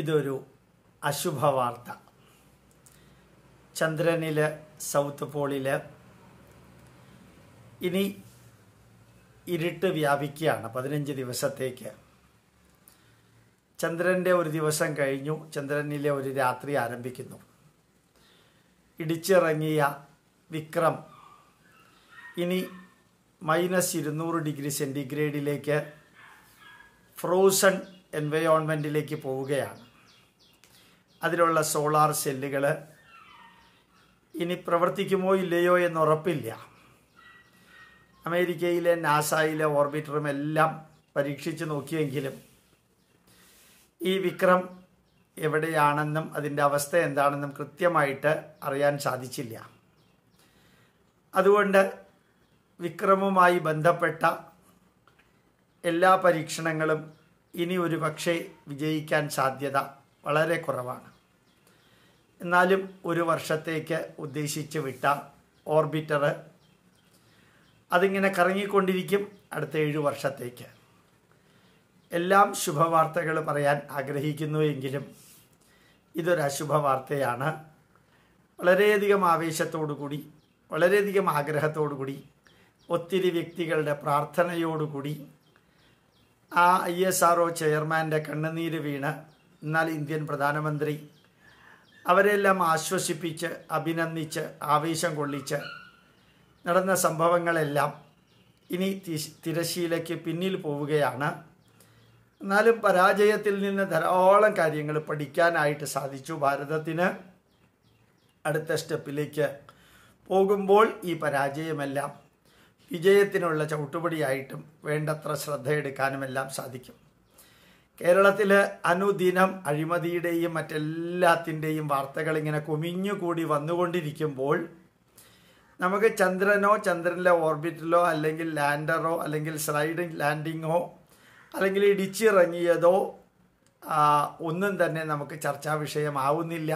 ഇതൊരു അശുഭവാർത്ത ചന്ദ്രനില് സൗത്ത് പോളില് ഇനി ഇരുട്ട് വ്യാപിക്കുകയാണ് പതിനഞ്ച് ദിവസത്തേക്ക് ചന്ദ്രൻ്റെ ഒരു ദിവസം കഴിഞ്ഞു ചന്ദ്രനിലെ ഒരു രാത്രി ആരംഭിക്കുന്നു ഇടിച്ചിറങ്ങിയ വിക്രം ഇനി മൈനസ് ഇരുന്നൂറ് ഡിഗ്രി സെൻറ്റിഗ്രേഡിലേക്ക് ഫ്രോസൺ എൻവയോൺമെൻറ്റിലേക്ക് പോവുകയാണ് അതിലുള്ള സോളാർ സെല്ലുകൾ ഇനി പ്രവർത്തിക്കുമോ ഇല്ലയോ എന്ന് ഉറപ്പില്ല അമേരിക്കയിലെ നാസയിലെ ഓർബിറ്ററും എല്ലാം പരീക്ഷിച്ച് നോക്കിയെങ്കിലും ഈ വിക്രം എവിടെയാണെന്നും അതിൻ്റെ അവസ്ഥ എന്താണെന്നും കൃത്യമായിട്ട് അറിയാൻ സാധിച്ചില്ല അതുകൊണ്ട് വിക്രമുമായി ബന്ധപ്പെട്ട എല്ലാ പരീക്ഷണങ്ങളും ഇനി ഒരു പക്ഷേ വിജയിക്കാൻ സാധ്യത വളരെ കുറവാണ് എന്നാലും ഒരു വർഷത്തേക്ക് ഉദ്ദേശിച്ച് വിട്ട ഓർബിറ്റർ അതിങ്ങനെ കറങ്ങിക്കൊണ്ടിരിക്കും അടുത്ത ഏഴു വർഷത്തേക്ക് എല്ലാം ശുഭവാർത്തകൾ പറയാൻ ആഗ്രഹിക്കുന്നുവെങ്കിലും വാർത്തയാണ് വളരെയധികം ആവേശത്തോടുകൂടി വളരെയധികം ആഗ്രഹത്തോടുകൂടി ഒത്തിരി വ്യക്തികളുടെ പ്രാർത്ഥനയോടുകൂടി ആ ഐ എസ് ആർ ഒ ചെയർമാൻ്റെ കണ്ണുനീര് വീണ് എന്നാൽ ഇന്ത്യൻ പ്രധാനമന്ത്രി അവരെല്ലാം ആശ്വസിപ്പിച്ച് അഭിനന്ദിച്ച് ആവേശം കൊള്ളിച്ച് നടന്ന സംഭവങ്ങളെല്ലാം ഇനി തിരശീലയ്ക്ക് പിന്നിൽ പോവുകയാണ് എന്നാലും പരാജയത്തിൽ നിന്ന് ധാരാളം കാര്യങ്ങൾ പഠിക്കാനായിട്ട് സാധിച്ചു ഭാരതത്തിന് അടുത്ത സ്റ്റെപ്പിലേക്ക് പോകുമ്പോൾ ഈ പരാജയമെല്ലാം വിജയത്തിനുള്ള ചവിട്ടുപടിയായിട്ടും വേണ്ടത്ര ശ്രദ്ധയെടുക്കാനുമെല്ലാം സാധിക്കും കേരളത്തിൽ അനുദിനം അഴിമതിയുടെയും മറ്റെല്ലാത്തിൻ്റെയും വാർത്തകൾ ഇങ്ങനെ കുമിഞ്ഞുകൂടി വന്നുകൊണ്ടിരിക്കുമ്പോൾ നമുക്ക് ചന്ദ്രനോ ചന്ദ്രനിലെ ഓർബിറ്റിലോ അല്ലെങ്കിൽ ലാൻഡറോ അല്ലെങ്കിൽ സ്ലൈഡിങ് ലാൻഡിങ്ങോ അല്ലെങ്കിൽ ഇടിച്ചിറങ്ങിയതോ ഒന്നും തന്നെ നമുക്ക് ചർച്ചാ വിഷയമാവുന്നില്ല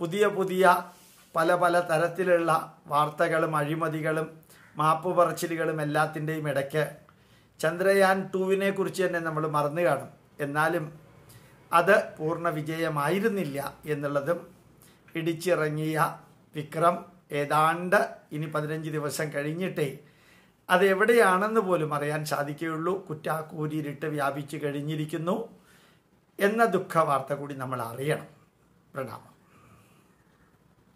പുതിയ പുതിയ പല പല തരത്തിലുള്ള വാർത്തകളും അഴിമതികളും മാപ്പ് പറച്ചിലുകളും എല്ലാത്തിൻ്റെയും ഇടയ്ക്ക് ചന്ദ്രയാൻ ടൂവിനെ കുറിച്ച് തന്നെ നമ്മൾ മറന്നു കാണും എന്നാലും അത് പൂർണ്ണ വിജയമായിരുന്നില്ല എന്നുള്ളതും ഇടിച്ചിറങ്ങിയ വിക്രം ഏതാണ്ട് ഇനി പതിനഞ്ച് ദിവസം കഴിഞ്ഞിട്ടേ അത് എവിടെയാണെന്ന് പോലും അറിയാൻ സാധിക്കുകയുള്ളൂ കുറ്റാക്കൂരിരുട്ട് വ്യാപിച്ചു കഴിഞ്ഞിരിക്കുന്നു എന്ന ദുഃഖവാർത്ത കൂടി നമ്മൾ അറിയണം പ്രണാമം